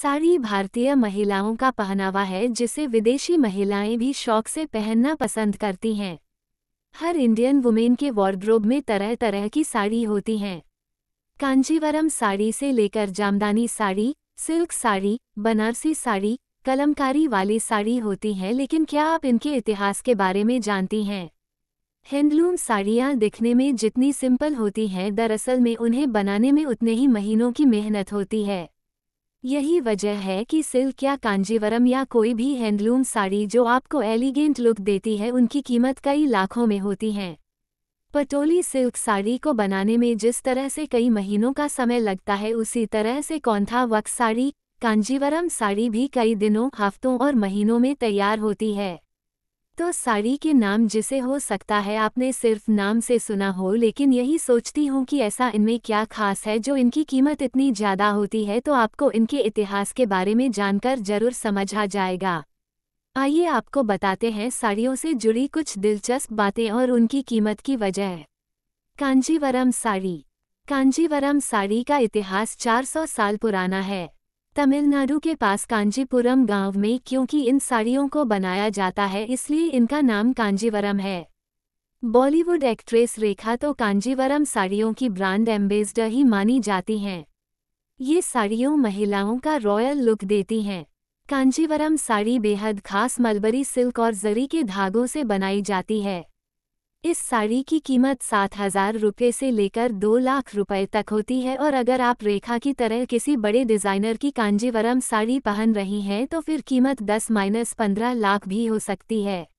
साड़ी भारतीय महिलाओं का पहनावा है जिसे विदेशी महिलाएं भी शौक से पहनना पसंद करती हैं हर इंडियन वुमेन के वार्ड्रोब में तरह तरह की साड़ी होती हैं कांजीवरम साड़ी से लेकर जामदानी साड़ी सिल्क साड़ी बनारसी साड़ी कलमकारी वाली साड़ी होती हैं लेकिन क्या आप इनके इतिहास के बारे में जानती हैं हैंडलूम साड़ियाँ दिखने में जितनी सिंपल होती हैं दरअसल में उन्हें बनाने में उतने ही महीनों की मेहनत होती है यही वजह है कि सिल्क या कांजीवरम या कोई भी हैंडलूम साड़ी जो आपको एलिगेंट लुक देती है उनकी कीमत कई लाखों में होती है पटोली सिल्क साड़ी को बनाने में जिस तरह से कई महीनों का समय लगता है उसी तरह से कौंथा वक्त साड़ी कांजीवरम साड़ी भी कई दिनों हफ्तों और महीनों में तैयार होती है तो साड़ी के नाम जिसे हो सकता है आपने सिर्फ नाम से सुना हो लेकिन यही सोचती हूँ कि ऐसा इनमें क्या खास है जो इनकी कीमत इतनी ज़्यादा होती है तो आपको इनके इतिहास के बारे में जानकर जरूर समझा जाएगा आइए आपको बताते हैं साड़ियों से जुड़ी कुछ दिलचस्प बातें और उनकी कीमत की वजह कांजीवरम साड़ी कांजीवरम साड़ी का इतिहास 400 साल पुराना है तमिलनाडु के पास कांजीपुरम गांव में क्योंकि इन साड़ियों को बनाया जाता है इसलिए इनका नाम कांजीवरम है बॉलीवुड एक्ट्रेस रेखा तो कांजीवरम साड़ियों की ब्रांड एम्बेसडर ही मानी जाती हैं ये साड़ियों महिलाओं का रॉयल लुक देती हैं कांजीवरम साड़ी बेहद खास मलबरी सिल्क और जरी के धागों से बनाई जाती है इस साड़ी की कीमत सात हजार रुपये से लेकर दो लाख रुपए तक होती है और अगर आप रेखा की तरह किसी बड़े डिजाइनर की कांजीवरम साड़ी पहन रही हैं तो फिर कीमत दस माइनस पंद्रह लाख भी हो सकती है